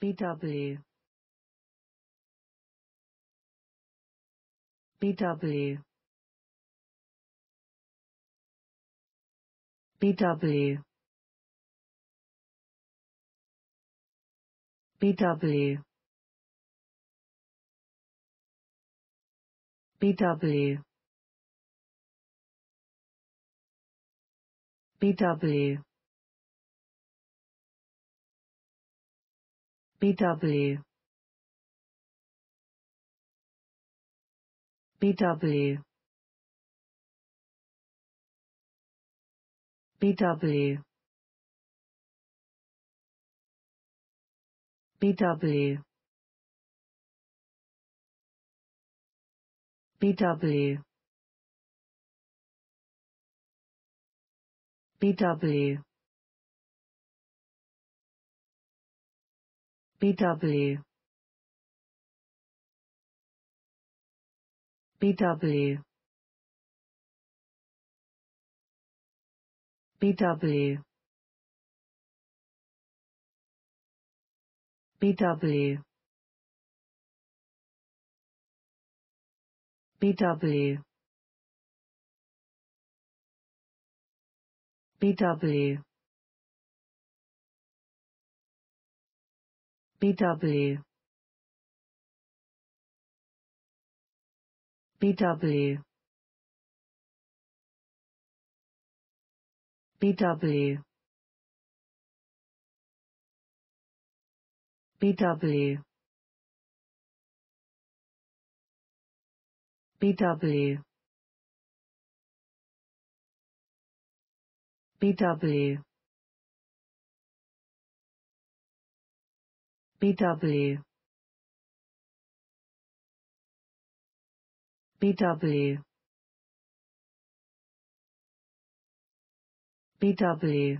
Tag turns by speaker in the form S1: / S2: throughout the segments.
S1: BW BW BW BW BW BW BW BW BW BW BW BW BW BW BW BW BW BW BW BW BW BW BW BW BW BW BW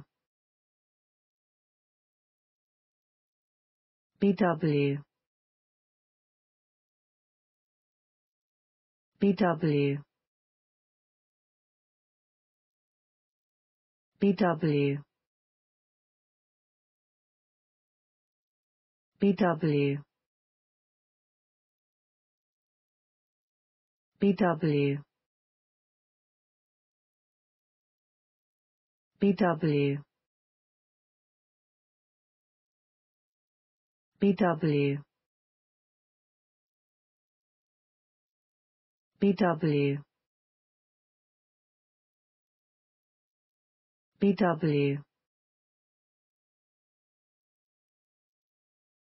S1: BW BW BW BW BW BW BW BW BW